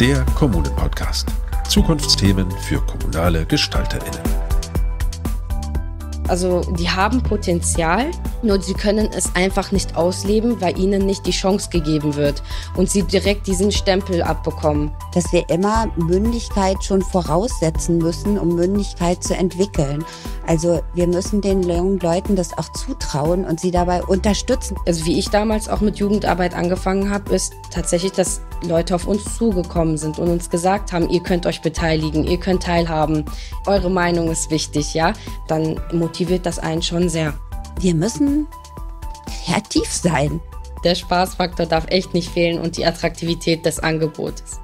der Kommunen-Podcast. Zukunftsthemen für kommunale GestalterInnen. Also, die haben Potenzial, nur sie können es einfach nicht ausleben, weil ihnen nicht die Chance gegeben wird und sie direkt diesen Stempel abbekommen. Dass wir immer Mündigkeit schon voraussetzen müssen, um Mündigkeit zu entwickeln. Also wir müssen den jungen Leuten das auch zutrauen und sie dabei unterstützen. Also wie ich damals auch mit Jugendarbeit angefangen habe, ist tatsächlich das Leute auf uns zugekommen sind und uns gesagt haben, ihr könnt euch beteiligen, ihr könnt teilhaben, eure Meinung ist wichtig, ja, dann motiviert das einen schon sehr. Wir müssen kreativ sein. Der Spaßfaktor darf echt nicht fehlen und die Attraktivität des Angebotes.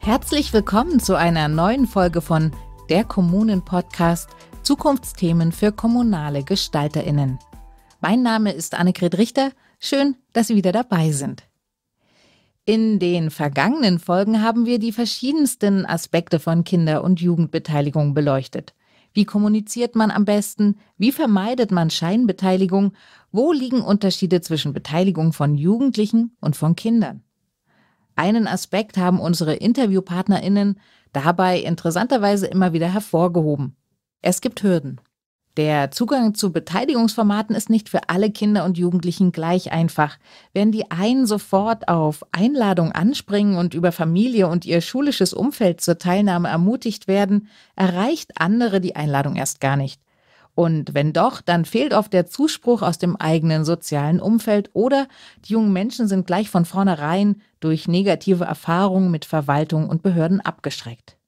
Herzlich willkommen zu einer neuen Folge von Der Kommunen-Podcast Zukunftsthemen für kommunale GestalterInnen. Mein Name ist Annegret Richter Schön, dass Sie wieder dabei sind. In den vergangenen Folgen haben wir die verschiedensten Aspekte von Kinder- und Jugendbeteiligung beleuchtet. Wie kommuniziert man am besten? Wie vermeidet man Scheinbeteiligung? Wo liegen Unterschiede zwischen Beteiligung von Jugendlichen und von Kindern? Einen Aspekt haben unsere Interviewpartnerinnen dabei interessanterweise immer wieder hervorgehoben. Es gibt Hürden. Der Zugang zu Beteiligungsformaten ist nicht für alle Kinder und Jugendlichen gleich einfach. Wenn die einen sofort auf Einladung anspringen und über Familie und ihr schulisches Umfeld zur Teilnahme ermutigt werden, erreicht andere die Einladung erst gar nicht. Und wenn doch, dann fehlt oft der Zuspruch aus dem eigenen sozialen Umfeld oder die jungen Menschen sind gleich von vornherein durch negative Erfahrungen mit Verwaltung und Behörden abgeschreckt.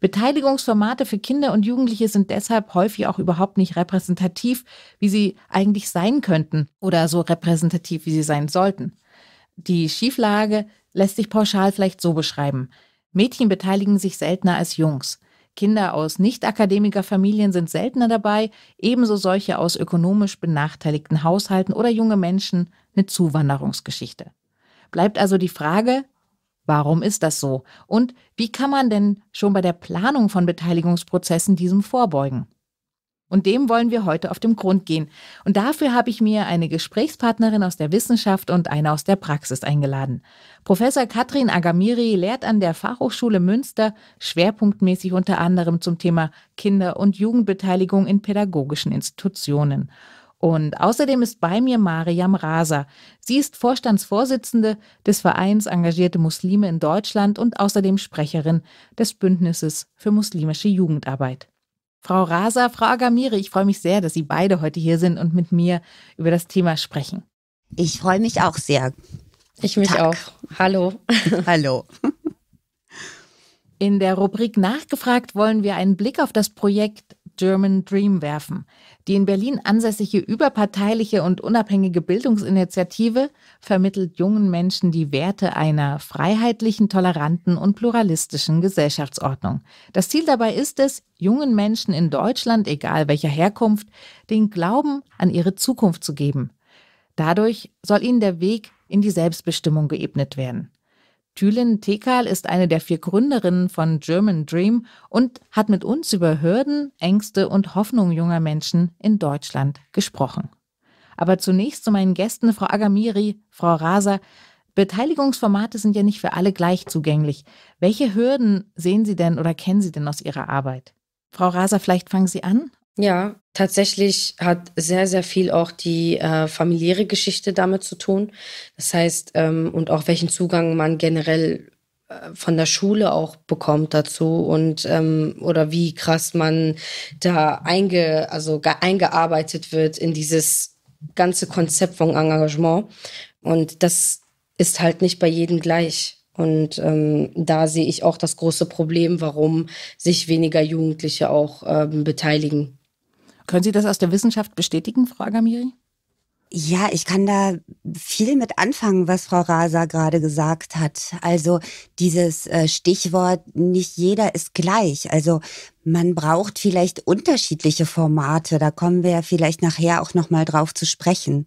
Beteiligungsformate für Kinder und Jugendliche sind deshalb häufig auch überhaupt nicht repräsentativ, wie sie eigentlich sein könnten oder so repräsentativ, wie sie sein sollten. Die Schieflage lässt sich pauschal vielleicht so beschreiben. Mädchen beteiligen sich seltener als Jungs. Kinder aus nicht akademiker familien sind seltener dabei, ebenso solche aus ökonomisch benachteiligten Haushalten oder junge Menschen mit Zuwanderungsgeschichte. Bleibt also die Frage, Warum ist das so? Und wie kann man denn schon bei der Planung von Beteiligungsprozessen diesem vorbeugen? Und dem wollen wir heute auf den Grund gehen. Und dafür habe ich mir eine Gesprächspartnerin aus der Wissenschaft und eine aus der Praxis eingeladen. Professor Katrin Agamiri lehrt an der Fachhochschule Münster schwerpunktmäßig unter anderem zum Thema Kinder- und Jugendbeteiligung in pädagogischen Institutionen. Und außerdem ist bei mir Mariam Raser. Sie ist Vorstandsvorsitzende des Vereins Engagierte Muslime in Deutschland und außerdem Sprecherin des Bündnisses für muslimische Jugendarbeit. Frau Raser, Frau Agamiri, ich freue mich sehr, dass Sie beide heute hier sind und mit mir über das Thema sprechen. Ich freue mich auch sehr. Ich mich Tag. auch. Hallo. Hallo. In der Rubrik Nachgefragt wollen wir einen Blick auf das Projekt German Dream werfen. Die in Berlin ansässige überparteiliche und unabhängige Bildungsinitiative vermittelt jungen Menschen die Werte einer freiheitlichen, toleranten und pluralistischen Gesellschaftsordnung. Das Ziel dabei ist es, jungen Menschen in Deutschland, egal welcher Herkunft, den Glauben an ihre Zukunft zu geben. Dadurch soll ihnen der Weg in die Selbstbestimmung geebnet werden. Tülin Tekal ist eine der vier Gründerinnen von German Dream und hat mit uns über Hürden, Ängste und Hoffnungen junger Menschen in Deutschland gesprochen. Aber zunächst zu meinen Gästen, Frau Agamiri, Frau Raser. Beteiligungsformate sind ja nicht für alle gleich zugänglich. Welche Hürden sehen Sie denn oder kennen Sie denn aus Ihrer Arbeit? Frau Raser, vielleicht fangen Sie an? Ja, Tatsächlich hat sehr, sehr viel auch die äh, familiäre Geschichte damit zu tun. Das heißt, ähm, und auch welchen Zugang man generell äh, von der Schule auch bekommt dazu und ähm, oder wie krass man da einge, also eingearbeitet wird in dieses ganze Konzept von Engagement. Und das ist halt nicht bei jedem gleich. Und ähm, da sehe ich auch das große Problem, warum sich weniger Jugendliche auch ähm, beteiligen. Können Sie das aus der Wissenschaft bestätigen, Frau Agamiri? Ja, ich kann da viel mit anfangen, was Frau Rasa gerade gesagt hat. Also dieses äh, Stichwort, nicht jeder ist gleich. Also man braucht vielleicht unterschiedliche Formate. Da kommen wir ja vielleicht nachher auch nochmal drauf zu sprechen.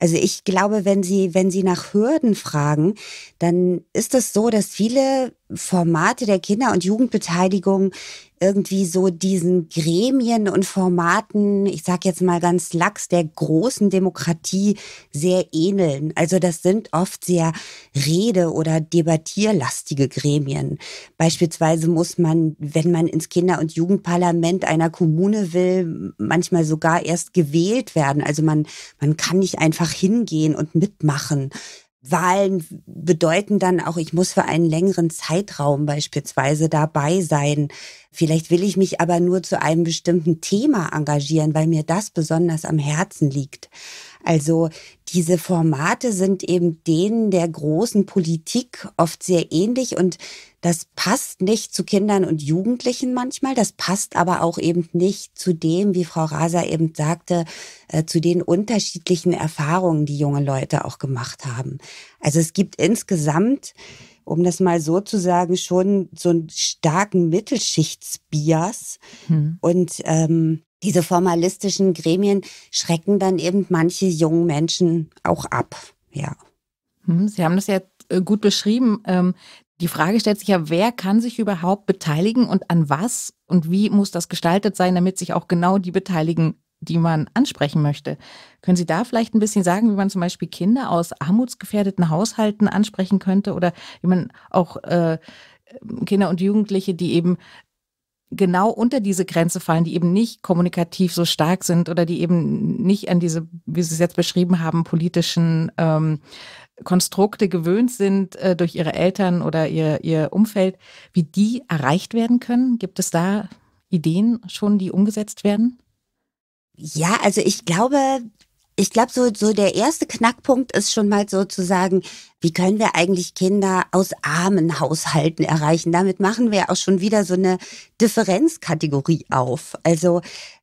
Also ich glaube, wenn Sie, wenn Sie nach Hürden fragen, dann ist es so, dass viele Formate der Kinder- und Jugendbeteiligung irgendwie so diesen Gremien und Formaten, ich sage jetzt mal ganz lax, der großen Demokratie sehr ähneln. Also das sind oft sehr rede- oder debattierlastige Gremien. Beispielsweise muss man, wenn man ins Kinder- und Jugendparlament einer Kommune will, manchmal sogar erst gewählt werden. Also man, man kann nicht einfach hingehen und mitmachen, Wahlen bedeuten dann auch, ich muss für einen längeren Zeitraum beispielsweise dabei sein. Vielleicht will ich mich aber nur zu einem bestimmten Thema engagieren, weil mir das besonders am Herzen liegt. Also diese Formate sind eben denen der großen Politik oft sehr ähnlich und das passt nicht zu Kindern und Jugendlichen manchmal, das passt aber auch eben nicht zu dem, wie Frau Raser eben sagte, äh, zu den unterschiedlichen Erfahrungen, die junge Leute auch gemacht haben. Also es gibt insgesamt, um das mal so zu sagen, schon so einen starken Mittelschichtsbias. Hm. Und ähm, diese formalistischen Gremien schrecken dann eben manche jungen Menschen auch ab. Ja. Hm, Sie haben das ja äh, gut beschrieben. Ähm, die Frage stellt sich ja, wer kann sich überhaupt beteiligen und an was und wie muss das gestaltet sein, damit sich auch genau die beteiligen, die man ansprechen möchte. Können Sie da vielleicht ein bisschen sagen, wie man zum Beispiel Kinder aus armutsgefährdeten Haushalten ansprechen könnte oder wie man auch äh, ähm, Kinder und Jugendliche, die eben genau unter diese Grenze fallen, die eben nicht kommunikativ so stark sind oder die eben nicht an diese, wie Sie es jetzt beschrieben haben, politischen ähm, Konstrukte gewöhnt sind äh, durch ihre Eltern oder ihr, ihr Umfeld, wie die erreicht werden können? Gibt es da Ideen schon, die umgesetzt werden? Ja, also ich glaube, ich glaube, so, so der erste Knackpunkt ist schon mal sozusagen, wie können wir eigentlich Kinder aus armen Haushalten erreichen? Damit machen wir auch schon wieder so eine Differenzkategorie auf. Also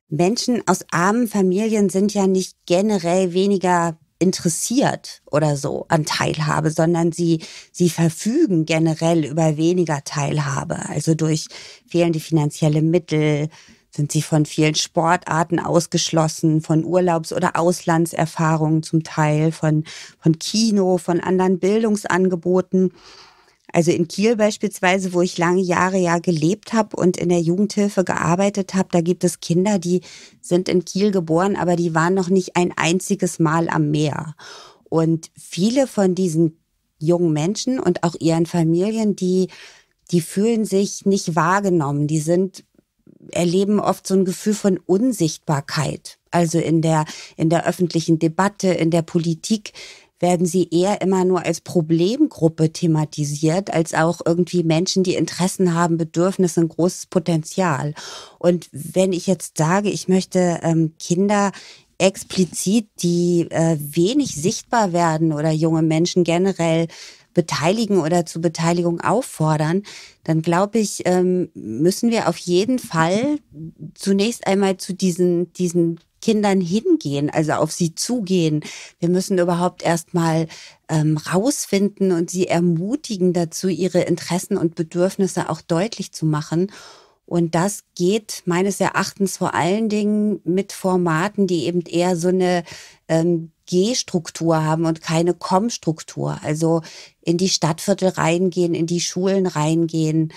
Menschen aus armen Familien sind ja nicht generell weniger interessiert oder so an Teilhabe, sondern sie, sie verfügen generell über weniger Teilhabe. Also durch fehlende finanzielle Mittel sind sie von vielen Sportarten ausgeschlossen, von Urlaubs- oder Auslandserfahrungen zum Teil, von, von Kino, von anderen Bildungsangeboten. Also in Kiel beispielsweise, wo ich lange Jahre ja gelebt habe und in der Jugendhilfe gearbeitet habe, da gibt es Kinder, die sind in Kiel geboren, aber die waren noch nicht ein einziges Mal am Meer. Und viele von diesen jungen Menschen und auch ihren Familien, die, die fühlen sich nicht wahrgenommen. Die sind, erleben oft so ein Gefühl von Unsichtbarkeit. Also in der, in der öffentlichen Debatte, in der Politik werden sie eher immer nur als Problemgruppe thematisiert, als auch irgendwie Menschen, die Interessen haben, Bedürfnisse, ein großes Potenzial. Und wenn ich jetzt sage, ich möchte ähm, Kinder explizit, die äh, wenig sichtbar werden oder junge Menschen generell beteiligen oder zur Beteiligung auffordern, dann glaube ich, ähm, müssen wir auf jeden Fall zunächst einmal zu diesen, diesen Kindern hingehen, also auf sie zugehen. Wir müssen überhaupt erstmal ähm, rausfinden und sie ermutigen dazu, ihre Interessen und Bedürfnisse auch deutlich zu machen. Und das geht meines Erachtens vor allen Dingen mit Formaten, die eben eher so eine ähm, G-Struktur haben und keine komm struktur Also in die Stadtviertel reingehen, in die Schulen reingehen,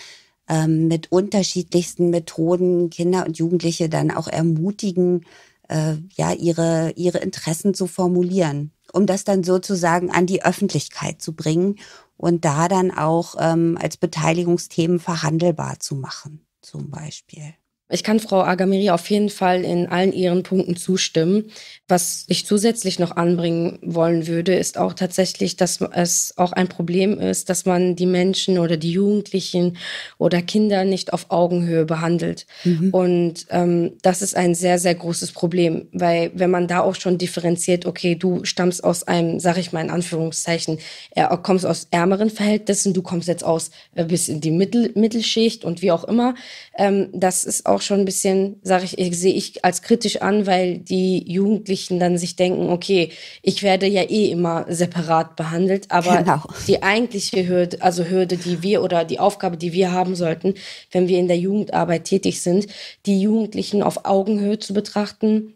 ähm, mit unterschiedlichsten Methoden Kinder und Jugendliche dann auch ermutigen, äh, ja, ihre, ihre Interessen zu formulieren, um das dann sozusagen an die Öffentlichkeit zu bringen und da dann auch ähm, als Beteiligungsthemen verhandelbar zu machen, zum Beispiel. Ich kann Frau Agamiri auf jeden Fall in allen ihren Punkten zustimmen. Was ich zusätzlich noch anbringen wollen würde, ist auch tatsächlich, dass es auch ein Problem ist, dass man die Menschen oder die Jugendlichen oder Kinder nicht auf Augenhöhe behandelt. Mhm. Und ähm, das ist ein sehr, sehr großes Problem, weil wenn man da auch schon differenziert, okay, du stammst aus einem, sag ich mal in Anführungszeichen, er, äh, kommst aus ärmeren Verhältnissen, du kommst jetzt aus äh, bis in die Mittel, Mittelschicht und wie auch immer, ähm, das ist auch auch schon ein bisschen, sage ich, sehe ich als kritisch an, weil die Jugendlichen dann sich denken, okay, ich werde ja eh immer separat behandelt, aber genau. die eigentliche Hürde, also Hürde, die wir oder die Aufgabe, die wir haben sollten, wenn wir in der Jugendarbeit tätig sind, die Jugendlichen auf Augenhöhe zu betrachten,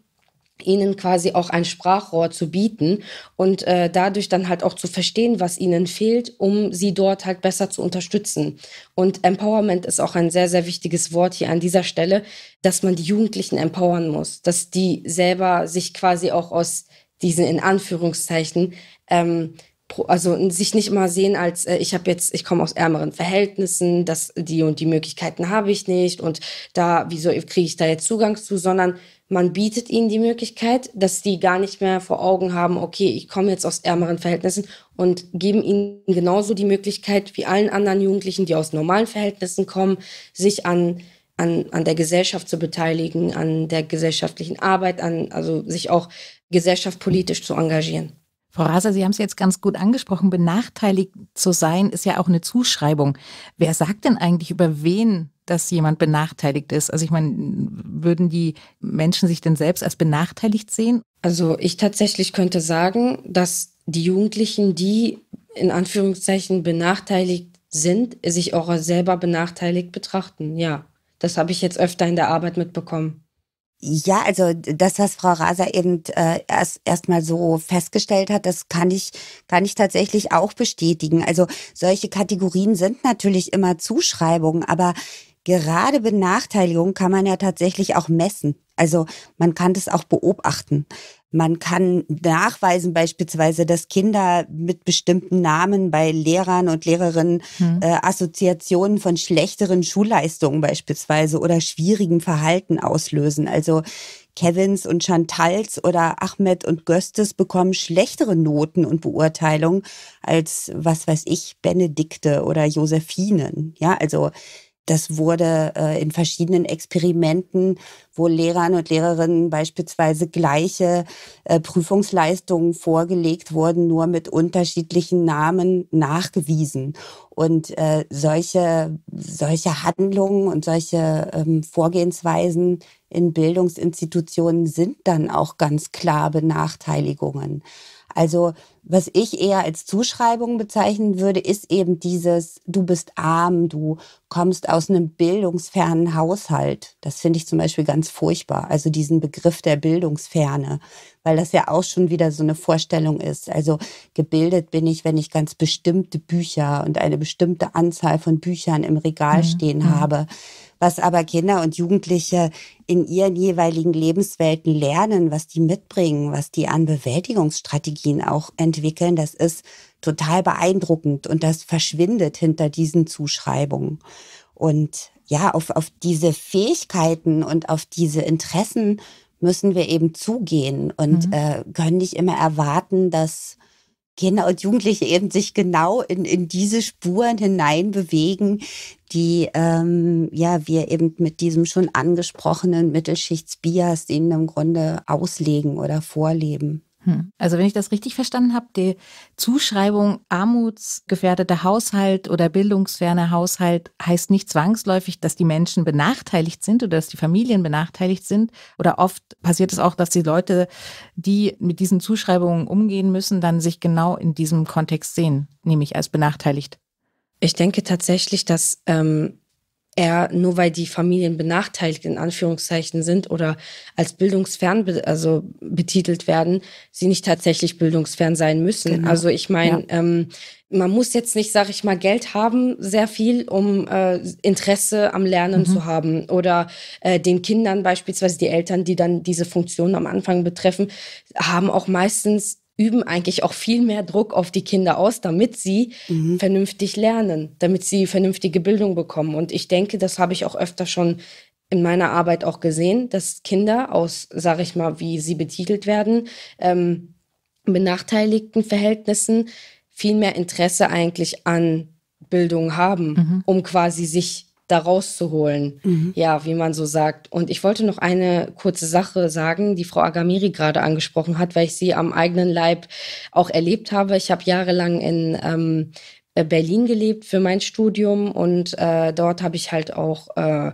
ihnen quasi auch ein Sprachrohr zu bieten und äh, dadurch dann halt auch zu verstehen, was ihnen fehlt, um sie dort halt besser zu unterstützen. Und Empowerment ist auch ein sehr, sehr wichtiges Wort hier an dieser Stelle, dass man die Jugendlichen empowern muss, dass die selber sich quasi auch aus diesen in Anführungszeichen ähm, also sich nicht immer sehen als äh, ich habe jetzt ich komme aus ärmeren Verhältnissen, dass die und die Möglichkeiten habe ich nicht und da wieso kriege ich da jetzt Zugang zu, sondern man bietet ihnen die Möglichkeit, dass die gar nicht mehr vor Augen haben, okay, ich komme jetzt aus ärmeren Verhältnissen und geben ihnen genauso die Möglichkeit wie allen anderen Jugendlichen, die aus normalen Verhältnissen kommen, sich an, an, an der Gesellschaft zu beteiligen, an der gesellschaftlichen Arbeit, an, also sich auch gesellschaftspolitisch zu engagieren. Frau Raser, Sie haben es jetzt ganz gut angesprochen. Benachteiligt zu sein ist ja auch eine Zuschreibung. Wer sagt denn eigentlich über wen, dass jemand benachteiligt ist? Also ich meine, würden die Menschen sich denn selbst als benachteiligt sehen? Also ich tatsächlich könnte sagen, dass die Jugendlichen, die in Anführungszeichen benachteiligt sind, sich auch selber benachteiligt betrachten. Ja, das habe ich jetzt öfter in der Arbeit mitbekommen. Ja, also das, was Frau Raser eben äh, erst erstmal so festgestellt hat, das kann ich kann ich tatsächlich auch bestätigen. Also solche Kategorien sind natürlich immer Zuschreibungen, aber gerade Benachteiligung kann man ja tatsächlich auch messen. Also man kann das auch beobachten. Man kann nachweisen beispielsweise, dass Kinder mit bestimmten Namen bei Lehrern und Lehrerinnen hm. äh, Assoziationen von schlechteren Schulleistungen beispielsweise oder schwierigem Verhalten auslösen. Also Kevins und Chantals oder Ahmed und Göstes bekommen schlechtere Noten und Beurteilungen als, was weiß ich, Benedikte oder Josephinen. Ja, also das wurde äh, in verschiedenen Experimenten, wo Lehrern und Lehrerinnen beispielsweise gleiche äh, Prüfungsleistungen vorgelegt wurden, nur mit unterschiedlichen Namen nachgewiesen. Und äh, solche, solche Handlungen und solche ähm, Vorgehensweisen in Bildungsinstitutionen sind dann auch ganz klar Benachteiligungen. Also was ich eher als Zuschreibung bezeichnen würde, ist eben dieses, du bist arm, du kommst aus einem bildungsfernen Haushalt. Das finde ich zum Beispiel ganz furchtbar. Also diesen Begriff der Bildungsferne, weil das ja auch schon wieder so eine Vorstellung ist. Also gebildet bin ich, wenn ich ganz bestimmte Bücher und eine bestimmte Anzahl von Büchern im Regal mhm. stehen mhm. habe was aber Kinder und Jugendliche in ihren jeweiligen Lebenswelten lernen, was die mitbringen, was die an Bewältigungsstrategien auch entwickeln, das ist total beeindruckend und das verschwindet hinter diesen Zuschreibungen. Und ja, auf, auf diese Fähigkeiten und auf diese Interessen müssen wir eben zugehen und mhm. äh, können nicht immer erwarten, dass Kinder und Jugendliche eben sich genau in, in diese Spuren hinein bewegen, die ähm, ja wir eben mit diesem schon angesprochenen Mittelschichtsbias ihnen im Grunde auslegen oder vorleben. Hm. Also wenn ich das richtig verstanden habe, die Zuschreibung armutsgefährdeter Haushalt oder bildungsferner Haushalt heißt nicht zwangsläufig, dass die Menschen benachteiligt sind oder dass die Familien benachteiligt sind. Oder oft passiert es auch, dass die Leute, die mit diesen Zuschreibungen umgehen müssen, dann sich genau in diesem Kontext sehen, nämlich als benachteiligt. Ich denke tatsächlich, dass ähm, er, nur weil die Familien benachteiligt in Anführungszeichen sind oder als bildungsfern be also betitelt werden, sie nicht tatsächlich bildungsfern sein müssen. Genau. Also ich meine, ja. ähm, man muss jetzt nicht, sag ich mal, Geld haben, sehr viel, um äh, Interesse am Lernen mhm. zu haben. Oder äh, den Kindern beispielsweise, die Eltern, die dann diese Funktion am Anfang betreffen, haben auch meistens üben eigentlich auch viel mehr Druck auf die Kinder aus, damit sie mhm. vernünftig lernen, damit sie vernünftige Bildung bekommen. Und ich denke, das habe ich auch öfter schon in meiner Arbeit auch gesehen, dass Kinder aus, sage ich mal, wie sie betitelt werden, ähm, benachteiligten Verhältnissen viel mehr Interesse eigentlich an Bildung haben, mhm. um quasi sich da rauszuholen. Mhm. Ja, wie man so sagt. Und ich wollte noch eine kurze Sache sagen, die Frau Agamiri gerade angesprochen hat, weil ich sie am eigenen Leib auch erlebt habe. Ich habe jahrelang in ähm, äh, Berlin gelebt für mein Studium und äh, dort habe ich halt auch äh,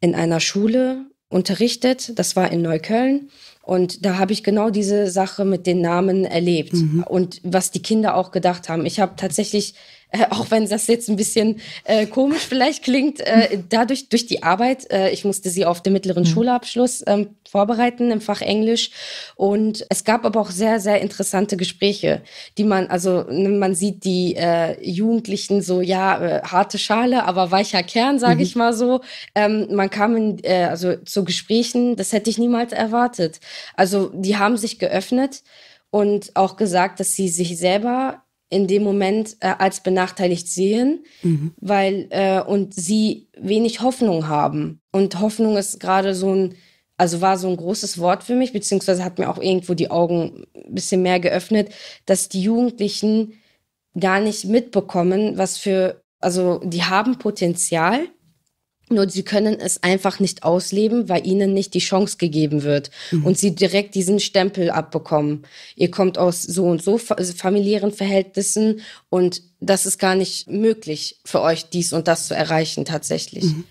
in einer Schule unterrichtet. Das war in Neukölln. Und da habe ich genau diese Sache mit den Namen erlebt mhm. und was die Kinder auch gedacht haben. Ich habe tatsächlich äh, auch wenn das jetzt ein bisschen äh, komisch vielleicht klingt, äh, dadurch durch die Arbeit, äh, ich musste sie auf den mittleren mhm. Schulabschluss ähm, vorbereiten im Fach Englisch und es gab aber auch sehr, sehr interessante Gespräche, die man, also ne, man sieht die äh, Jugendlichen so, ja, äh, harte Schale, aber weicher Kern, sage mhm. ich mal so. Ähm, man kam in, also zu Gesprächen, das hätte ich niemals erwartet. Also die haben sich geöffnet und auch gesagt, dass sie sich selber in dem Moment äh, als benachteiligt sehen, mhm. weil äh, und sie wenig Hoffnung haben. Und Hoffnung ist gerade so ein, also war so ein großes Wort für mich, beziehungsweise hat mir auch irgendwo die Augen ein bisschen mehr geöffnet, dass die Jugendlichen gar nicht mitbekommen, was für, also die haben Potenzial, nur sie können es einfach nicht ausleben, weil ihnen nicht die Chance gegeben wird mhm. und sie direkt diesen Stempel abbekommen. Ihr kommt aus so und so also familiären Verhältnissen und das ist gar nicht möglich für euch, dies und das zu erreichen tatsächlich. Mhm.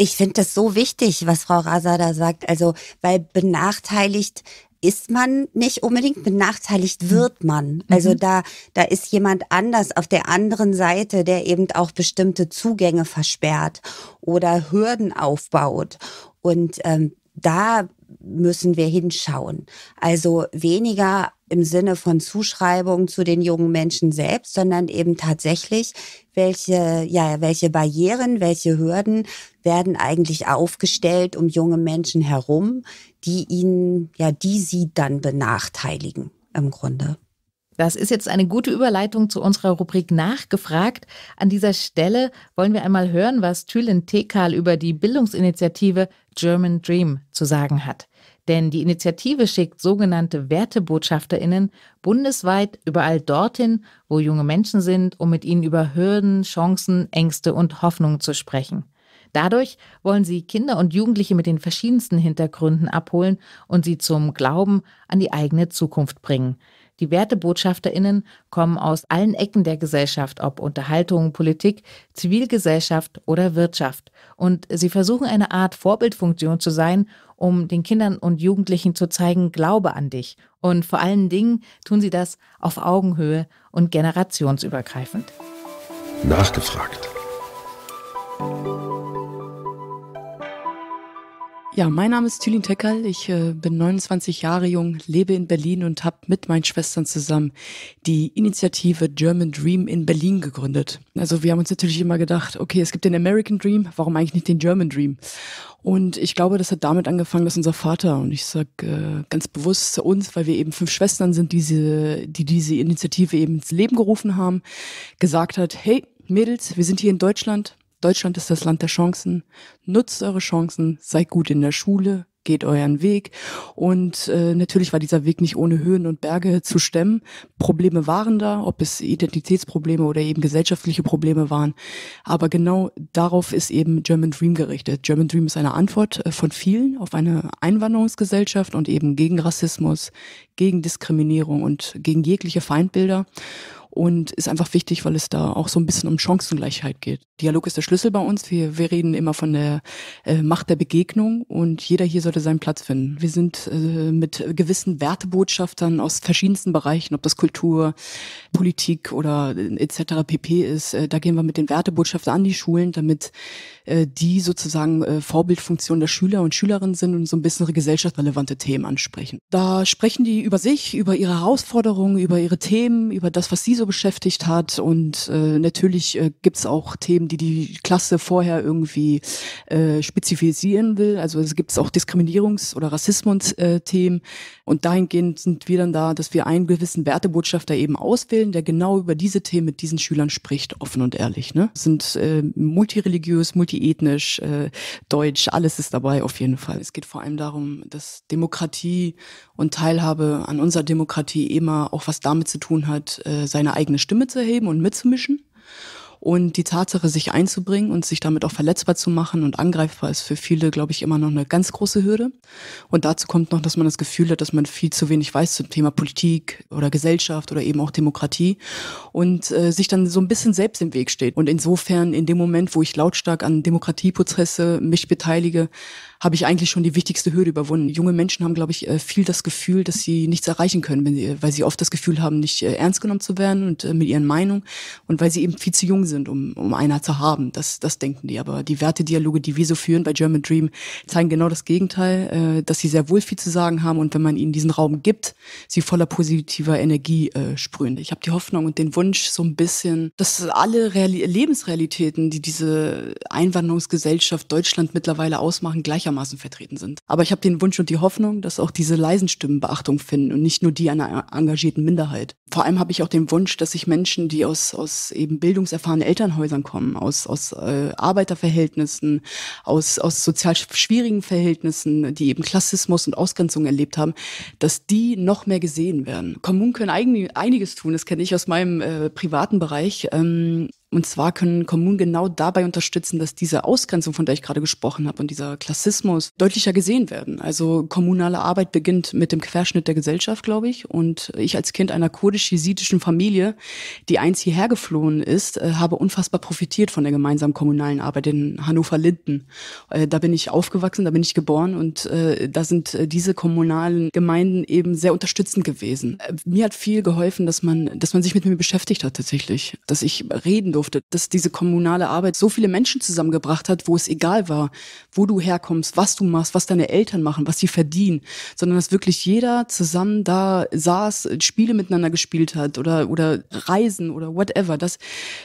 Ich finde das so wichtig, was Frau Rasa da sagt. Also, weil benachteiligt ist man nicht unbedingt, benachteiligt wird mhm. man. Also mhm. da, da ist jemand anders auf der anderen Seite, der eben auch bestimmte Zugänge versperrt oder Hürden aufbaut. Und ähm, da müssen wir hinschauen. Also weniger im Sinne von Zuschreibungen zu den jungen Menschen selbst, sondern eben tatsächlich, welche, ja, welche Barrieren, welche Hürden werden eigentlich aufgestellt um junge Menschen herum, die ihnen, ja, die sie dann benachteiligen im Grunde. Das ist jetzt eine gute Überleitung zu unserer Rubrik Nachgefragt. An dieser Stelle wollen wir einmal hören, was Thülen Tekal über die Bildungsinitiative German Dream zu sagen hat. Denn die Initiative schickt sogenannte Wertebotschafterinnen bundesweit überall dorthin, wo junge Menschen sind, um mit ihnen über Hürden, Chancen, Ängste und Hoffnungen zu sprechen. Dadurch wollen sie Kinder und Jugendliche mit den verschiedensten Hintergründen abholen und sie zum Glauben an die eigene Zukunft bringen. Die WertebotschafterInnen kommen aus allen Ecken der Gesellschaft, ob Unterhaltung, Politik, Zivilgesellschaft oder Wirtschaft. Und sie versuchen eine Art Vorbildfunktion zu sein, um den Kindern und Jugendlichen zu zeigen, glaube an dich. Und vor allen Dingen tun sie das auf Augenhöhe und generationsübergreifend. Nachgefragt. Ja, mein Name ist Thülin Teckerl. Ich äh, bin 29 Jahre jung, lebe in Berlin und habe mit meinen Schwestern zusammen die Initiative German Dream in Berlin gegründet. Also wir haben uns natürlich immer gedacht, okay, es gibt den American Dream, warum eigentlich nicht den German Dream? Und ich glaube, das hat damit angefangen, dass unser Vater, und ich sage äh, ganz bewusst zu uns, weil wir eben fünf Schwestern sind, die, diese, die diese Initiative eben ins Leben gerufen haben, gesagt hat, hey, Mädels, wir sind hier in Deutschland, Deutschland ist das Land der Chancen. Nutzt eure Chancen, seid gut in der Schule, geht euren Weg. Und äh, natürlich war dieser Weg nicht ohne Höhen und Berge zu stemmen. Probleme waren da, ob es Identitätsprobleme oder eben gesellschaftliche Probleme waren. Aber genau darauf ist eben German Dream gerichtet. German Dream ist eine Antwort äh, von vielen auf eine Einwanderungsgesellschaft und eben gegen Rassismus, gegen Diskriminierung und gegen jegliche Feindbilder und ist einfach wichtig, weil es da auch so ein bisschen um Chancengleichheit geht. Dialog ist der Schlüssel bei uns. Wir, wir reden immer von der äh, Macht der Begegnung und jeder hier sollte seinen Platz finden. Wir sind äh, mit gewissen Wertebotschaftern aus verschiedensten Bereichen, ob das Kultur, Politik oder äh, etc. pp ist, äh, da gehen wir mit den Wertebotschaftern an die Schulen, damit äh, die sozusagen äh, Vorbildfunktion der Schüler und Schülerinnen sind und so ein bisschen gesellschaftsrelevante Themen ansprechen. Da sprechen die über sich, über ihre Herausforderungen, über ihre Themen, über das, was sie so beschäftigt hat. Und äh, natürlich äh, gibt es auch Themen, die die Klasse vorher irgendwie äh, spezifisieren will. Also es gibt auch Diskriminierungs- oder Rassismus-Themen. Äh, und dahingehend sind wir dann da, dass wir einen gewissen Wertebotschafter eben auswählen, der genau über diese Themen mit diesen Schülern spricht, offen und ehrlich. Ne? Sind äh, multireligiös, multiethnisch, äh, deutsch, alles ist dabei auf jeden Fall. Es geht vor allem darum, dass Demokratie und Teilhabe an unserer Demokratie immer auch was damit zu tun hat, äh, seine seine eigene Stimme zu erheben und mitzumischen. Und die Tatsache, sich einzubringen und sich damit auch verletzbar zu machen und angreifbar ist für viele, glaube ich, immer noch eine ganz große Hürde. Und dazu kommt noch, dass man das Gefühl hat, dass man viel zu wenig weiß zum Thema Politik oder Gesellschaft oder eben auch Demokratie und äh, sich dann so ein bisschen selbst im Weg steht. Und insofern, in dem Moment, wo ich lautstark an Demokratieprozesse mich beteilige, habe ich eigentlich schon die wichtigste Hürde überwunden. Junge Menschen haben, glaube ich, äh, viel das Gefühl, dass sie nichts erreichen können, wenn sie, äh, weil sie oft das Gefühl haben, nicht äh, ernst genommen zu werden und mit ihren Meinungen und weil sie eben viel zu jung sind, um, um einer zu haben. Das, das denken die. Aber die Wertedialoge, die wir so führen bei German Dream, zeigen genau das Gegenteil, dass sie sehr wohl viel zu sagen haben und wenn man ihnen diesen Raum gibt, sie voller positiver Energie sprühen. Ich habe die Hoffnung und den Wunsch so ein bisschen, dass alle Real Lebensrealitäten, die diese Einwanderungsgesellschaft Deutschland mittlerweile ausmachen, gleich gleichermaßen vertreten sind. Aber ich habe den Wunsch und die Hoffnung, dass auch diese leisen Stimmen Beachtung finden und nicht nur die einer engagierten Minderheit. Vor allem habe ich auch den Wunsch, dass sich Menschen, die aus, aus eben bildungserfahrenen Elternhäusern kommen, aus, aus äh, Arbeiterverhältnissen, aus, aus sozial schwierigen Verhältnissen, die eben Klassismus und Ausgrenzung erlebt haben, dass die noch mehr gesehen werden. Kommunen können einig, einiges tun, das kenne ich aus meinem äh, privaten Bereich. Ähm, und zwar können Kommunen genau dabei unterstützen, dass diese Ausgrenzung, von der ich gerade gesprochen habe, und dieser Klassismus deutlicher gesehen werden. Also kommunale Arbeit beginnt mit dem Querschnitt der Gesellschaft, glaube ich. Und ich als Kind einer kurdisch-jesidischen Familie, die einst hierher geflohen ist, äh, habe unfassbar profitiert von der gemeinsamen kommunalen Arbeit in Hannover-Linden. Äh, da bin ich aufgewachsen, da bin ich geboren und äh, da sind diese kommunalen Gemeinden eben sehr unterstützend gewesen. Mir hat viel geholfen, dass man, dass man sich mit mir beschäftigt hat tatsächlich, dass ich reden durfte durfte, dass diese kommunale Arbeit so viele Menschen zusammengebracht hat, wo es egal war, wo du herkommst, was du machst, was deine Eltern machen, was sie verdienen, sondern dass wirklich jeder zusammen da saß, Spiele miteinander gespielt hat oder, oder Reisen oder whatever, dass,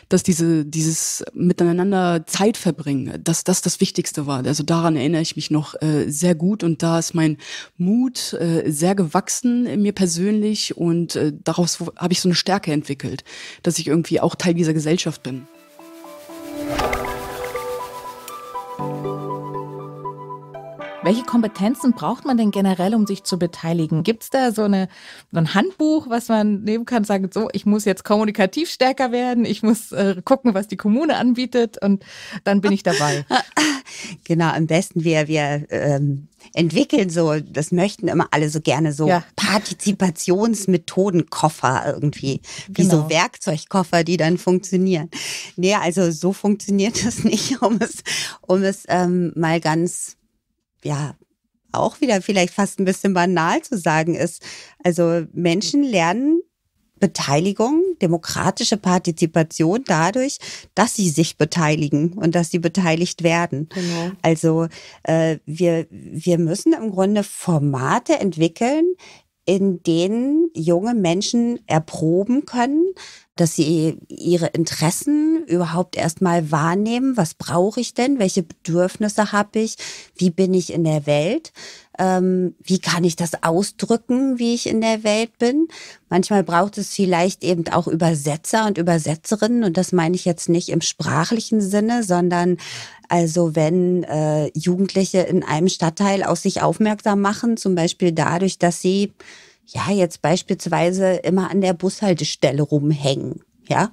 dass diese, dieses miteinander Zeit verbringen, dass das das Wichtigste war. Also daran erinnere ich mich noch äh, sehr gut und da ist mein Mut äh, sehr gewachsen in mir persönlich und äh, daraus habe ich so eine Stärke entwickelt, dass ich irgendwie auch Teil dieser Gesellschaft happen. Welche Kompetenzen braucht man denn generell, um sich zu beteiligen? Gibt es da so, eine, so ein Handbuch, was man nehmen kann, sagen, so, ich muss jetzt kommunikativ stärker werden, ich muss äh, gucken, was die Kommune anbietet und dann bin ich dabei. Genau, am besten wir, wir ähm, entwickeln so, das möchten immer alle so gerne so ja. Partizipationsmethodenkoffer irgendwie, wie so genau. Werkzeugkoffer, die dann funktionieren. Nee, also so funktioniert das nicht, um es, um es ähm, mal ganz ja, auch wieder vielleicht fast ein bisschen banal zu sagen ist. Also Menschen lernen Beteiligung, demokratische Partizipation dadurch, dass sie sich beteiligen und dass sie beteiligt werden. Genau. Also äh, wir, wir müssen im Grunde Formate entwickeln, in denen junge Menschen erproben können, dass sie ihre Interessen überhaupt erstmal wahrnehmen. Was brauche ich denn? Welche Bedürfnisse habe ich? Wie bin ich in der Welt? Ähm, wie kann ich das ausdrücken, wie ich in der Welt bin? Manchmal braucht es vielleicht eben auch Übersetzer und Übersetzerinnen. Und das meine ich jetzt nicht im sprachlichen Sinne, sondern also wenn äh, Jugendliche in einem Stadtteil auf sich aufmerksam machen, zum Beispiel dadurch, dass sie ja jetzt beispielsweise immer an der Bushaltestelle rumhängen, ja,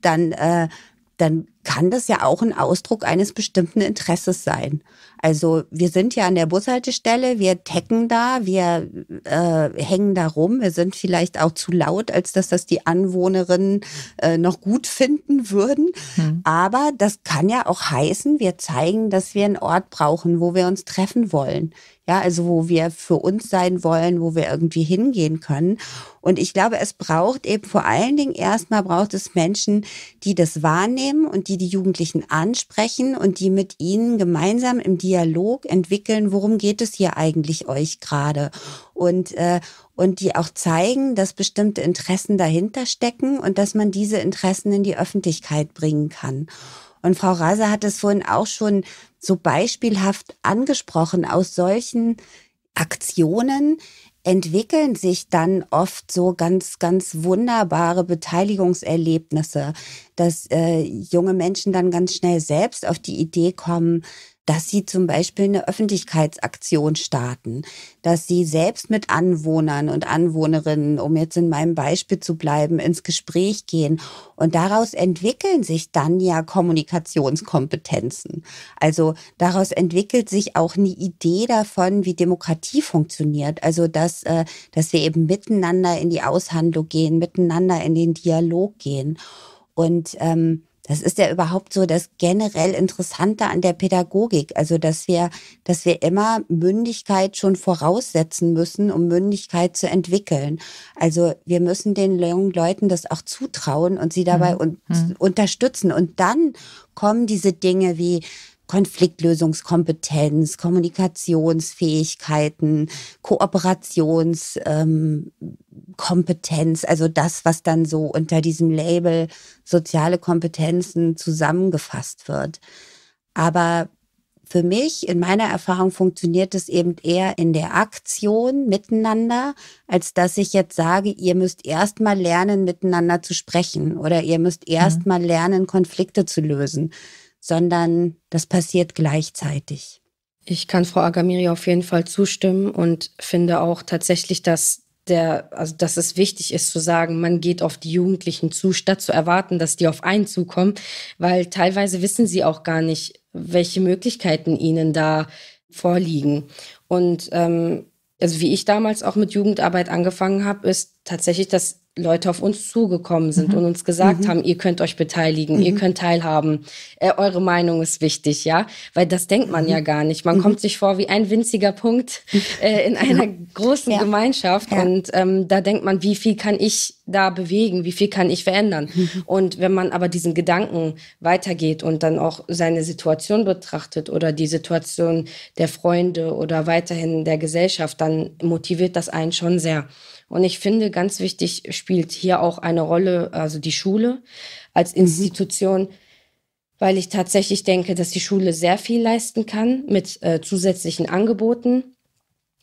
dann, äh, dann kann das ja auch ein Ausdruck eines bestimmten Interesses sein. Also wir sind ja an der Bushaltestelle, wir tecken da, wir äh, hängen da rum, wir sind vielleicht auch zu laut, als dass das die Anwohnerinnen äh, noch gut finden würden. Mhm. Aber das kann ja auch heißen, wir zeigen, dass wir einen Ort brauchen, wo wir uns treffen wollen. Ja, also wo wir für uns sein wollen, wo wir irgendwie hingehen können. Und ich glaube, es braucht eben vor allen Dingen erstmal braucht es Menschen, die das wahrnehmen und die die die Jugendlichen ansprechen und die mit ihnen gemeinsam im Dialog entwickeln, worum geht es hier eigentlich euch gerade? Und, äh, und die auch zeigen, dass bestimmte Interessen dahinter stecken und dass man diese Interessen in die Öffentlichkeit bringen kann. Und Frau Raser hat es vorhin auch schon so beispielhaft angesprochen aus solchen Aktionen entwickeln sich dann oft so ganz, ganz wunderbare Beteiligungserlebnisse, dass äh, junge Menschen dann ganz schnell selbst auf die Idee kommen, dass sie zum Beispiel eine Öffentlichkeitsaktion starten, dass sie selbst mit Anwohnern und Anwohnerinnen, um jetzt in meinem Beispiel zu bleiben, ins Gespräch gehen. Und daraus entwickeln sich dann ja Kommunikationskompetenzen. Also daraus entwickelt sich auch eine Idee davon, wie Demokratie funktioniert. Also dass, äh, dass wir eben miteinander in die Aushandlung gehen, miteinander in den Dialog gehen. Und ähm, das ist ja überhaupt so das generell Interessante an der Pädagogik. Also, dass wir, dass wir immer Mündigkeit schon voraussetzen müssen, um Mündigkeit zu entwickeln. Also, wir müssen den jungen Leuten das auch zutrauen und sie dabei mhm. und, mhm. unterstützen. Und dann kommen diese Dinge wie, Konfliktlösungskompetenz, Kommunikationsfähigkeiten, Kooperationskompetenz, ähm, also das, was dann so unter diesem Label soziale Kompetenzen zusammengefasst wird. Aber für mich, in meiner Erfahrung, funktioniert es eben eher in der Aktion miteinander, als dass ich jetzt sage, ihr müsst erstmal lernen, miteinander zu sprechen oder ihr müsst erstmal mhm. lernen, Konflikte zu lösen sondern das passiert gleichzeitig. Ich kann Frau Agamiri auf jeden Fall zustimmen und finde auch tatsächlich, dass der, also dass es wichtig ist zu sagen, man geht auf die Jugendlichen zu, statt zu erwarten, dass die auf einen zukommen, weil teilweise wissen sie auch gar nicht, welche Möglichkeiten ihnen da vorliegen. Und ähm, also wie ich damals auch mit Jugendarbeit angefangen habe, ist tatsächlich, dass Leute auf uns zugekommen sind mhm. und uns gesagt mhm. haben, ihr könnt euch beteiligen, mhm. ihr könnt teilhaben, äh, eure Meinung ist wichtig, ja, weil das denkt man ja mhm. gar nicht. Man mhm. kommt sich vor wie ein winziger Punkt äh, in einer großen ja. Gemeinschaft ja. und ähm, da denkt man, wie viel kann ich da bewegen, wie viel kann ich verändern? Mhm. Und wenn man aber diesen Gedanken weitergeht und dann auch seine Situation betrachtet oder die Situation der Freunde oder weiterhin der Gesellschaft, dann motiviert das einen schon sehr. Und ich finde, ganz wichtig spielt hier auch eine Rolle, also die Schule als mhm. Institution, weil ich tatsächlich denke, dass die Schule sehr viel leisten kann mit äh, zusätzlichen Angeboten.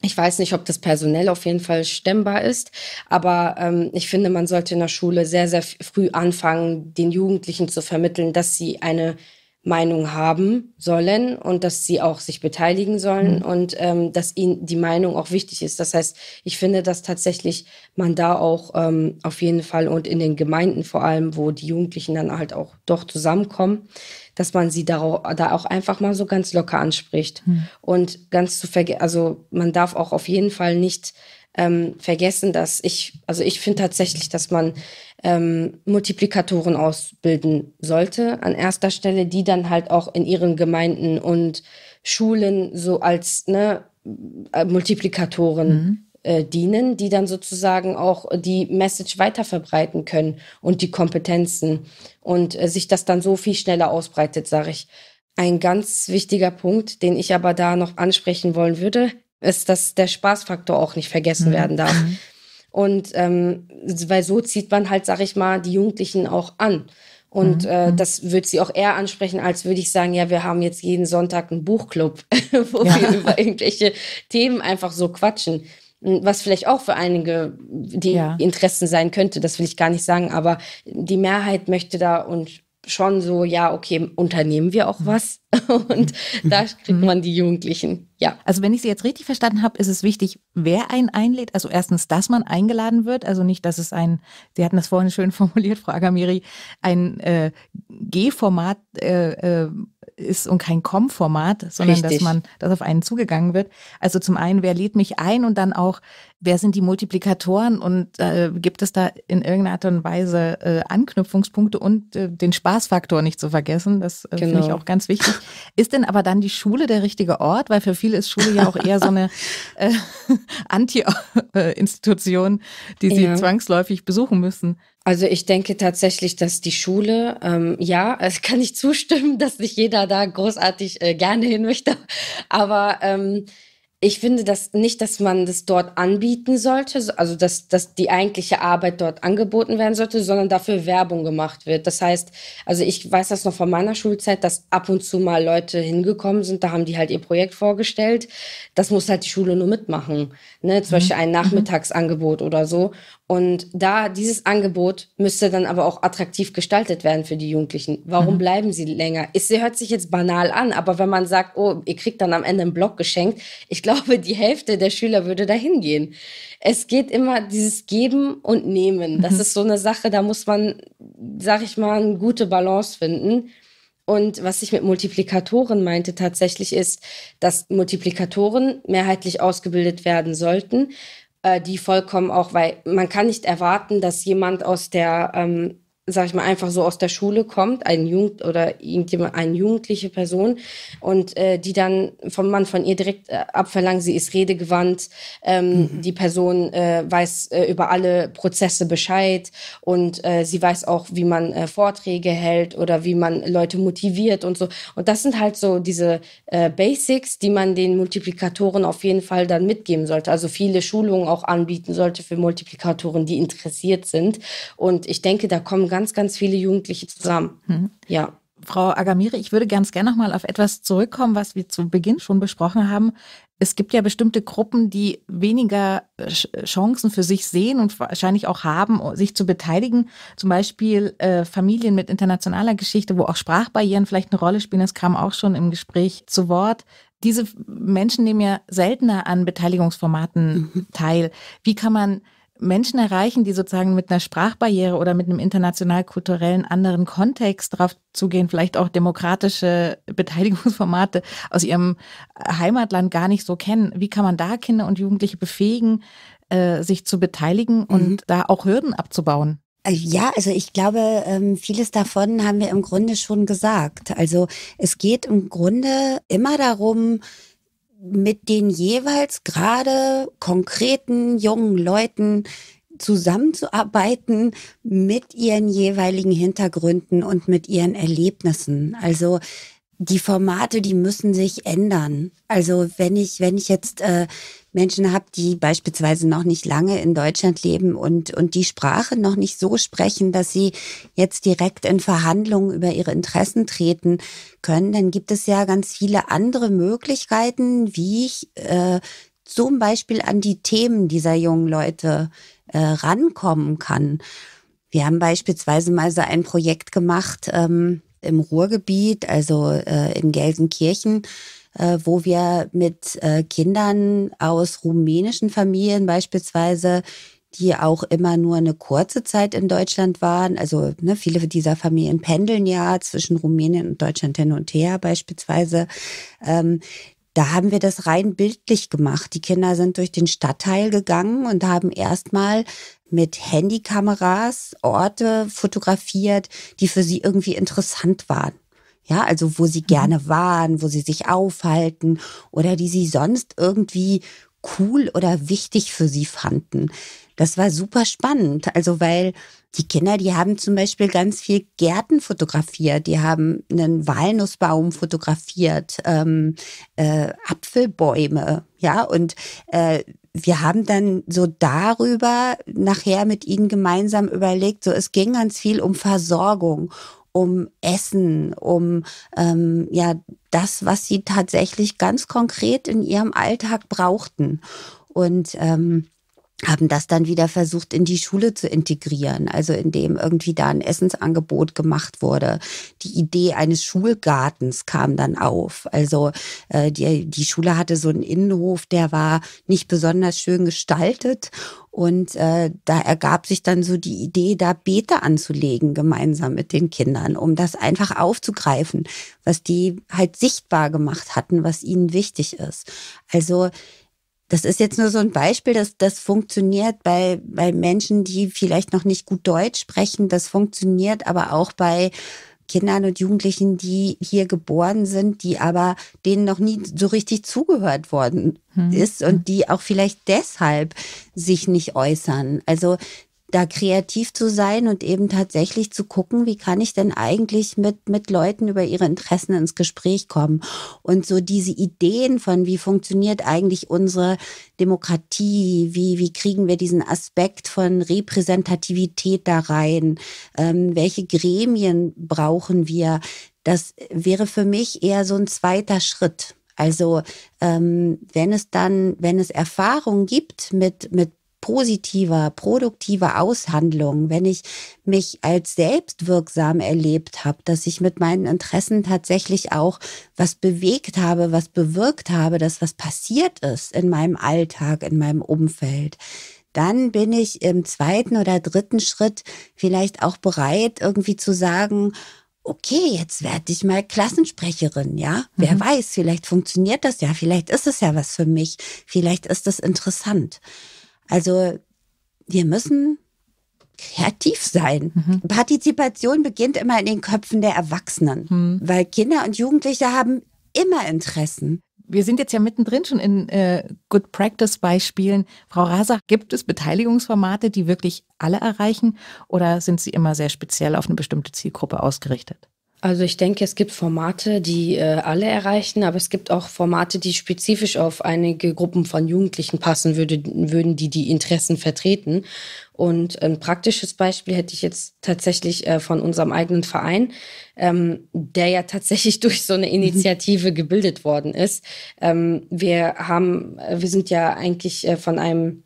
Ich weiß nicht, ob das personell auf jeden Fall stemmbar ist, aber ähm, ich finde, man sollte in der Schule sehr, sehr früh anfangen, den Jugendlichen zu vermitteln, dass sie eine Meinung haben sollen und dass sie auch sich beteiligen sollen mhm. und ähm, dass ihnen die Meinung auch wichtig ist. Das heißt, ich finde, dass tatsächlich man da auch ähm, auf jeden Fall und in den Gemeinden vor allem, wo die Jugendlichen dann halt auch doch zusammenkommen, dass man sie da auch, da auch einfach mal so ganz locker anspricht. Mhm. Und ganz zu vergessen, also man darf auch auf jeden Fall nicht ähm, vergessen, dass ich, also ich finde tatsächlich, dass man ähm, Multiplikatoren ausbilden sollte an erster Stelle, die dann halt auch in ihren Gemeinden und Schulen so als ne, äh, Multiplikatoren mhm. äh, dienen, die dann sozusagen auch die Message weiterverbreiten können und die Kompetenzen und äh, sich das dann so viel schneller ausbreitet, sage ich. Ein ganz wichtiger Punkt, den ich aber da noch ansprechen wollen würde, ist, dass der Spaßfaktor auch nicht vergessen mhm. werden darf. Mhm. Und ähm, weil so zieht man halt, sag ich mal, die Jugendlichen auch an. Und mhm. äh, mhm. das würde sie auch eher ansprechen, als würde ich sagen, ja, wir haben jetzt jeden Sonntag einen Buchclub, wo ja. wir über irgendwelche Themen einfach so quatschen. Hm, was vielleicht auch für einige die ja. Interessen sein könnte, das will ich gar nicht sagen, aber die Mehrheit möchte da und schon so, ja, okay, unternehmen wir auch mhm. was. Und da mhm. kriegt mhm. man die Jugendlichen, ja. Also wenn ich Sie jetzt richtig verstanden habe, ist es wichtig, wer einen einlädt. Also erstens, dass man eingeladen wird. Also nicht, dass es ein, Sie hatten das vorhin schön formuliert, Frau Agamiri, ein äh, G-Format äh, äh, ist und kein Com-Format, sondern Richtig. dass man, dass auf einen zugegangen wird. Also zum einen, wer lädt mich ein und dann auch, wer sind die Multiplikatoren und äh, gibt es da in irgendeiner Art und Weise äh, Anknüpfungspunkte und äh, den Spaßfaktor nicht zu vergessen, das äh, genau. finde ich genau. auch ganz wichtig. Ist denn aber dann die Schule der richtige Ort? Weil für viele ist Schule ja auch eher so eine äh, Anti-Institution, äh, die sie ja. zwangsläufig besuchen müssen. Also ich denke tatsächlich, dass die Schule, ähm, ja, es kann ich zustimmen, dass nicht jeder da großartig äh, gerne hin möchte, aber ähm, ich finde das nicht, dass man das dort anbieten sollte, also dass, dass die eigentliche Arbeit dort angeboten werden sollte, sondern dafür Werbung gemacht wird. Das heißt, also ich weiß das noch von meiner Schulzeit, dass ab und zu mal Leute hingekommen sind, da haben die halt ihr Projekt vorgestellt. Das muss halt die Schule nur mitmachen. Ne? Zum mhm. Beispiel ein mhm. Nachmittagsangebot oder so. Und da dieses Angebot müsste dann aber auch attraktiv gestaltet werden für die Jugendlichen. Warum mhm. bleiben sie länger? Es hört sich jetzt banal an, aber wenn man sagt, oh, ihr kriegt dann am Ende einen Blog geschenkt, ich glaube, die Hälfte der Schüler würde dahin gehen. Es geht immer dieses Geben und Nehmen. Das mhm. ist so eine Sache, da muss man, sag ich mal, eine gute Balance finden. Und was ich mit Multiplikatoren meinte tatsächlich ist, dass Multiplikatoren mehrheitlich ausgebildet werden sollten, äh, die vollkommen auch, weil man kann nicht erwarten, dass jemand aus der ähm, sag ich mal, einfach so aus der Schule kommt, ein Jugend oder irgendjemand, eine jugendliche Person und äh, die dann vom Mann von ihr direkt äh, abverlangt, sie ist redegewandt, ähm, mhm. die Person äh, weiß äh, über alle Prozesse Bescheid und äh, sie weiß auch, wie man äh, Vorträge hält oder wie man Leute motiviert und so. Und das sind halt so diese Basics, die man den Multiplikatoren auf jeden Fall dann mitgeben sollte. Also viele Schulungen auch anbieten sollte für Multiplikatoren, die interessiert sind. Und ich denke, da kommen ganz ganz, ganz viele Jugendliche zusammen. Mhm. Ja. Frau Agamire, ich würde ganz gerne nochmal auf etwas zurückkommen, was wir zu Beginn schon besprochen haben. Es gibt ja bestimmte Gruppen, die weniger Chancen für sich sehen und wahrscheinlich auch haben, oh, sich zu beteiligen. Zum Beispiel äh, Familien mit internationaler Geschichte, wo auch Sprachbarrieren vielleicht eine Rolle spielen. Das kam auch schon im Gespräch zu Wort. Diese Menschen nehmen ja seltener an Beteiligungsformaten mhm. teil. Wie kann man Menschen erreichen, die sozusagen mit einer Sprachbarriere oder mit einem international-kulturellen anderen Kontext darauf zugehen, vielleicht auch demokratische Beteiligungsformate aus ihrem Heimatland gar nicht so kennen. Wie kann man da Kinder und Jugendliche befähigen, äh, sich zu beteiligen und mhm. da auch Hürden abzubauen? Äh, ja, also ich glaube, ähm, vieles davon haben wir im Grunde schon gesagt. Also es geht im Grunde immer darum, mit den jeweils gerade konkreten jungen Leuten zusammenzuarbeiten mit ihren jeweiligen Hintergründen und mit ihren Erlebnissen. Also die Formate, die müssen sich ändern. Also wenn ich, wenn ich jetzt äh, Menschen habe, die beispielsweise noch nicht lange in Deutschland leben und, und die Sprache noch nicht so sprechen, dass sie jetzt direkt in Verhandlungen über ihre Interessen treten können, dann gibt es ja ganz viele andere Möglichkeiten, wie ich äh, zum Beispiel an die Themen dieser jungen Leute äh, rankommen kann. Wir haben beispielsweise mal so ein Projekt gemacht, ähm, im Ruhrgebiet, also äh, in Gelsenkirchen, äh, wo wir mit äh, Kindern aus rumänischen Familien beispielsweise die auch immer nur eine kurze Zeit in Deutschland waren. Also ne, viele dieser Familien pendeln ja zwischen Rumänien und Deutschland hin und her beispielsweise. Ähm, da haben wir das rein bildlich gemacht. Die Kinder sind durch den Stadtteil gegangen und haben erstmal mit Handykameras Orte fotografiert, die für sie irgendwie interessant waren. Ja, also wo sie mhm. gerne waren, wo sie sich aufhalten oder die sie sonst irgendwie cool oder wichtig für sie fanden. Das war super spannend. Also, weil die Kinder, die haben zum Beispiel ganz viel Gärten fotografiert, die haben einen Walnussbaum fotografiert, ähm, äh, Apfelbäume, ja, und äh, wir haben dann so darüber nachher mit ihnen gemeinsam überlegt, so es ging ganz viel um Versorgung um Essen, um ähm, ja das, was sie tatsächlich ganz konkret in ihrem Alltag brauchten. Und ähm, haben das dann wieder versucht in die Schule zu integrieren, also indem irgendwie da ein Essensangebot gemacht wurde. Die Idee eines Schulgartens kam dann auf. Also äh, die, die Schule hatte so einen Innenhof, der war nicht besonders schön gestaltet und äh, da ergab sich dann so die Idee, da Beete anzulegen, gemeinsam mit den Kindern, um das einfach aufzugreifen, was die halt sichtbar gemacht hatten, was ihnen wichtig ist. Also das ist jetzt nur so ein Beispiel, dass das funktioniert bei, bei Menschen, die vielleicht noch nicht gut Deutsch sprechen. Das funktioniert aber auch bei Kindern und Jugendlichen, die hier geboren sind, die aber denen noch nie so richtig zugehört worden hm. ist und die auch vielleicht deshalb sich nicht äußern. Also da kreativ zu sein und eben tatsächlich zu gucken, wie kann ich denn eigentlich mit, mit Leuten über ihre Interessen ins Gespräch kommen. Und so diese Ideen von, wie funktioniert eigentlich unsere Demokratie, wie, wie kriegen wir diesen Aspekt von Repräsentativität da rein, ähm, welche Gremien brauchen wir, das wäre für mich eher so ein zweiter Schritt. Also ähm, wenn es dann, wenn es Erfahrung gibt mit, mit positiver, produktiver Aushandlung, wenn ich mich als selbstwirksam erlebt habe, dass ich mit meinen Interessen tatsächlich auch was bewegt habe, was bewirkt habe, dass was passiert ist in meinem Alltag, in meinem Umfeld, dann bin ich im zweiten oder dritten Schritt vielleicht auch bereit, irgendwie zu sagen, okay, jetzt werde ich mal Klassensprecherin, ja? Mhm. Wer weiß, vielleicht funktioniert das ja, vielleicht ist es ja was für mich, vielleicht ist es interessant. Also wir müssen kreativ sein. Mhm. Partizipation beginnt immer in den Köpfen der Erwachsenen, mhm. weil Kinder und Jugendliche haben immer Interessen. Wir sind jetzt ja mittendrin schon in äh, Good Practice Beispielen. Frau Rasach, gibt es Beteiligungsformate, die wirklich alle erreichen oder sind sie immer sehr speziell auf eine bestimmte Zielgruppe ausgerichtet? Also ich denke, es gibt Formate, die äh, alle erreichen, aber es gibt auch Formate, die spezifisch auf einige Gruppen von Jugendlichen passen würde, würden, die die Interessen vertreten. Und ein praktisches Beispiel hätte ich jetzt tatsächlich äh, von unserem eigenen Verein, ähm, der ja tatsächlich durch so eine Initiative gebildet worden ist. Ähm, wir haben, äh, wir sind ja eigentlich äh, von einem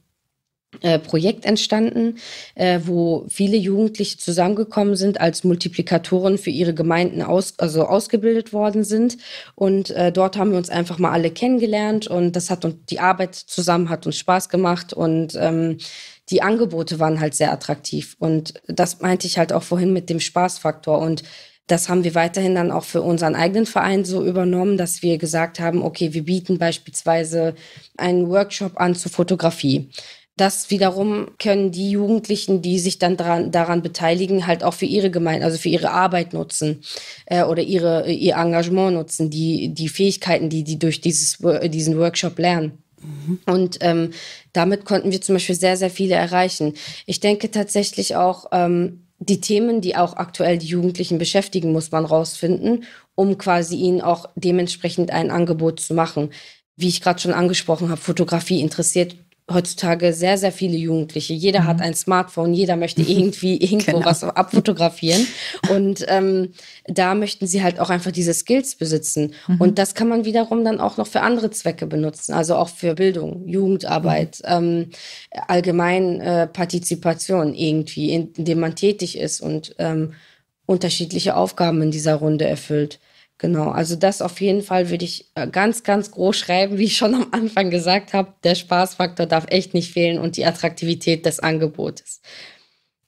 äh, Projekt entstanden, äh, wo viele Jugendliche zusammengekommen sind, als Multiplikatoren für ihre Gemeinden aus, also ausgebildet worden sind. Und äh, dort haben wir uns einfach mal alle kennengelernt und das hat uns die Arbeit zusammen hat uns Spaß gemacht und ähm, die Angebote waren halt sehr attraktiv. Und das meinte ich halt auch vorhin mit dem Spaßfaktor und das haben wir weiterhin dann auch für unseren eigenen Verein so übernommen, dass wir gesagt haben, okay, wir bieten beispielsweise einen Workshop an zur Fotografie. Das wiederum können die Jugendlichen, die sich dann daran, daran beteiligen, halt auch für ihre Gemeinde, also für ihre Arbeit nutzen äh, oder ihre, ihr Engagement nutzen, die, die Fähigkeiten, die die durch dieses, diesen Workshop lernen. Mhm. Und ähm, damit konnten wir zum Beispiel sehr, sehr viele erreichen. Ich denke tatsächlich auch, ähm, die Themen, die auch aktuell die Jugendlichen beschäftigen, muss man rausfinden, um quasi ihnen auch dementsprechend ein Angebot zu machen. Wie ich gerade schon angesprochen habe, Fotografie interessiert heutzutage sehr, sehr viele Jugendliche. Jeder mhm. hat ein Smartphone, jeder möchte irgendwie irgendwo genau. was abfotografieren. Und ähm, da möchten sie halt auch einfach diese Skills besitzen. Mhm. Und das kann man wiederum dann auch noch für andere Zwecke benutzen, also auch für Bildung, Jugendarbeit, mhm. ähm, allgemein äh, Partizipation irgendwie, indem man tätig ist und ähm, unterschiedliche Aufgaben in dieser Runde erfüllt. Genau, also das auf jeden Fall würde ich äh, ganz, ganz groß schreiben, wie ich schon am Anfang gesagt habe. Der Spaßfaktor darf echt nicht fehlen und die Attraktivität des Angebotes.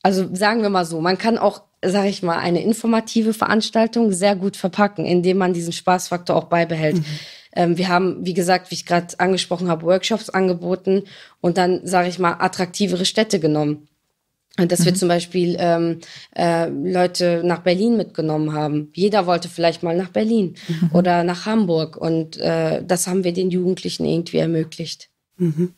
Also sagen wir mal so, man kann auch, sage ich mal, eine informative Veranstaltung sehr gut verpacken, indem man diesen Spaßfaktor auch beibehält. Mhm. Ähm, wir haben, wie gesagt, wie ich gerade angesprochen habe, Workshops angeboten und dann, sage ich mal, attraktivere Städte genommen dass mhm. wir zum Beispiel ähm, äh, Leute nach Berlin mitgenommen haben. Jeder wollte vielleicht mal nach Berlin mhm. oder nach Hamburg. Und äh, das haben wir den Jugendlichen irgendwie ermöglicht. Mhm.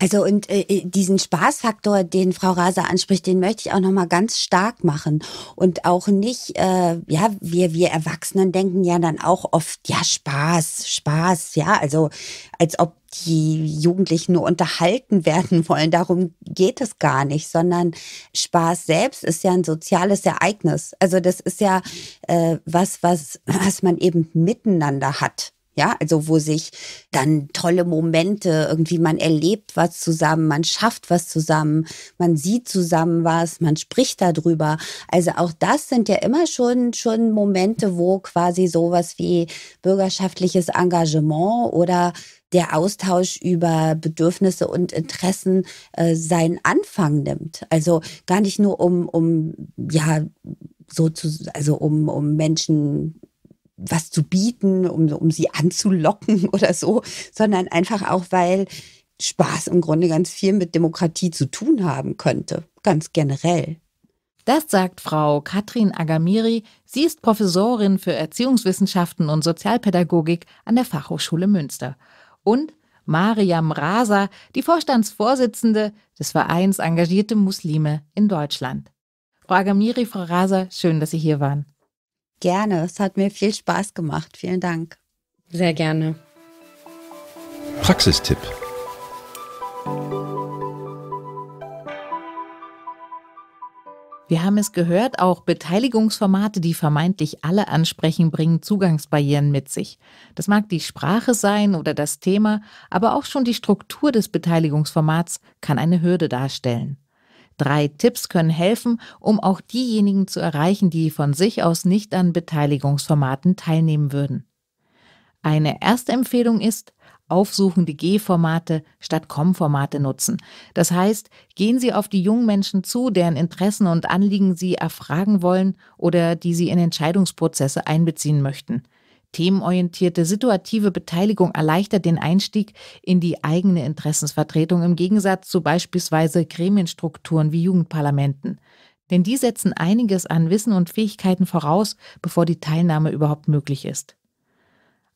Also und äh, äh, diesen Spaßfaktor, den Frau Raser anspricht, den möchte ich auch noch mal ganz stark machen und auch nicht, äh, ja, wir wir Erwachsenen denken ja dann auch oft, ja Spaß, Spaß, ja, also als ob die Jugendlichen nur unterhalten werden wollen. Darum geht es gar nicht, sondern Spaß selbst ist ja ein soziales Ereignis. Also das ist ja äh, was, was, was man eben miteinander hat. Ja, also wo sich dann tolle Momente, irgendwie man erlebt was zusammen, man schafft was zusammen, man sieht zusammen was, man spricht darüber. Also auch das sind ja immer schon, schon Momente, wo quasi sowas wie bürgerschaftliches Engagement oder der Austausch über Bedürfnisse und Interessen äh, seinen Anfang nimmt. Also gar nicht nur um, um ja, so zu, also um, um Menschen was zu bieten, um, um sie anzulocken oder so, sondern einfach auch, weil Spaß im Grunde ganz viel mit Demokratie zu tun haben könnte, ganz generell. Das sagt Frau Katrin Agamiri. Sie ist Professorin für Erziehungswissenschaften und Sozialpädagogik an der Fachhochschule Münster und Mariam Rasa, die Vorstandsvorsitzende des Vereins Engagierte Muslime in Deutschland. Frau Agamiri, Frau Rasa, schön, dass Sie hier waren. Gerne, es hat mir viel Spaß gemacht. Vielen Dank. Sehr gerne. Praxistipp Wir haben es gehört, auch Beteiligungsformate, die vermeintlich alle ansprechen, bringen Zugangsbarrieren mit sich. Das mag die Sprache sein oder das Thema, aber auch schon die Struktur des Beteiligungsformats kann eine Hürde darstellen. Drei Tipps können helfen, um auch diejenigen zu erreichen, die von sich aus nicht an Beteiligungsformaten teilnehmen würden. Eine erste Empfehlung ist, aufsuchende G-Formate statt Com-Formate nutzen. Das heißt, gehen Sie auf die jungen Menschen zu, deren Interessen und Anliegen Sie erfragen wollen oder die Sie in Entscheidungsprozesse einbeziehen möchten. Themenorientierte, situative Beteiligung erleichtert den Einstieg in die eigene Interessensvertretung im Gegensatz zu beispielsweise Gremienstrukturen wie Jugendparlamenten. Denn die setzen einiges an Wissen und Fähigkeiten voraus, bevor die Teilnahme überhaupt möglich ist.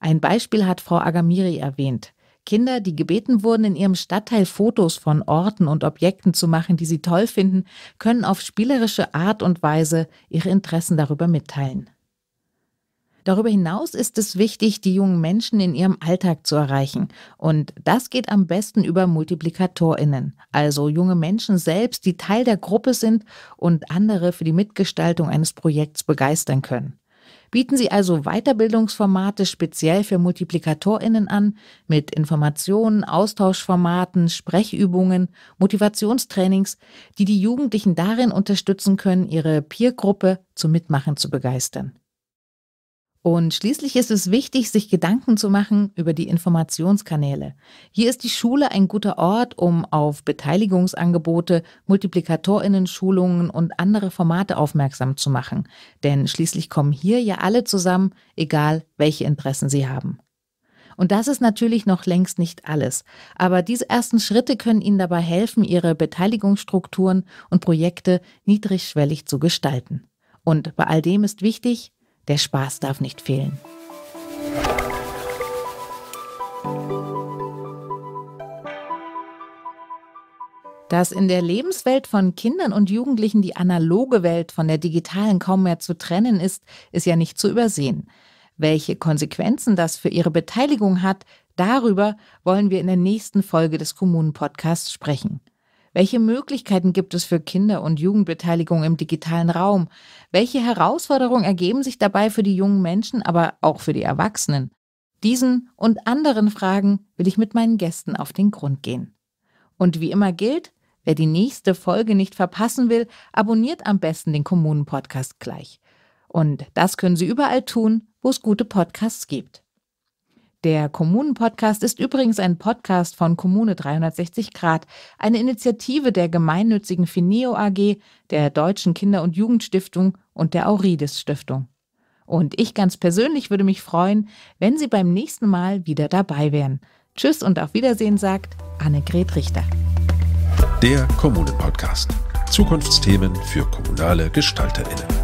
Ein Beispiel hat Frau Agamiri erwähnt. Kinder, die gebeten wurden, in ihrem Stadtteil Fotos von Orten und Objekten zu machen, die sie toll finden, können auf spielerische Art und Weise ihre Interessen darüber mitteilen. Darüber hinaus ist es wichtig, die jungen Menschen in ihrem Alltag zu erreichen. Und das geht am besten über Multiplikatorinnen, also junge Menschen selbst, die Teil der Gruppe sind und andere für die Mitgestaltung eines Projekts begeistern können. Bieten Sie also Weiterbildungsformate speziell für Multiplikatorinnen an, mit Informationen, Austauschformaten, Sprechübungen, Motivationstrainings, die die Jugendlichen darin unterstützen können, ihre Peergruppe zum Mitmachen zu begeistern. Und schließlich ist es wichtig, sich Gedanken zu machen über die Informationskanäle. Hier ist die Schule ein guter Ort, um auf Beteiligungsangebote, Multiplikatorinnen, Schulungen und andere Formate aufmerksam zu machen. Denn schließlich kommen hier ja alle zusammen, egal welche Interessen sie haben. Und das ist natürlich noch längst nicht alles. Aber diese ersten Schritte können Ihnen dabei helfen, Ihre Beteiligungsstrukturen und Projekte niedrigschwellig zu gestalten. Und bei all dem ist wichtig, der Spaß darf nicht fehlen. Dass in der Lebenswelt von Kindern und Jugendlichen die analoge Welt von der digitalen kaum mehr zu trennen ist, ist ja nicht zu übersehen. Welche Konsequenzen das für ihre Beteiligung hat, darüber wollen wir in der nächsten Folge des Kommunen-Podcasts sprechen. Welche Möglichkeiten gibt es für Kinder- und Jugendbeteiligung im digitalen Raum? Welche Herausforderungen ergeben sich dabei für die jungen Menschen, aber auch für die Erwachsenen? Diesen und anderen Fragen will ich mit meinen Gästen auf den Grund gehen. Und wie immer gilt, wer die nächste Folge nicht verpassen will, abonniert am besten den Kommunen-Podcast gleich. Und das können Sie überall tun, wo es gute Podcasts gibt. Der Kommunenpodcast ist übrigens ein Podcast von Kommune 360 Grad, eine Initiative der gemeinnützigen Fineo AG, der Deutschen Kinder- und Jugendstiftung und der Aurides Stiftung. Und ich ganz persönlich würde mich freuen, wenn Sie beim nächsten Mal wieder dabei wären. Tschüss und auf Wiedersehen sagt Annegret Richter. Der Kommunenpodcast. Zukunftsthemen für kommunale GestalterInnen.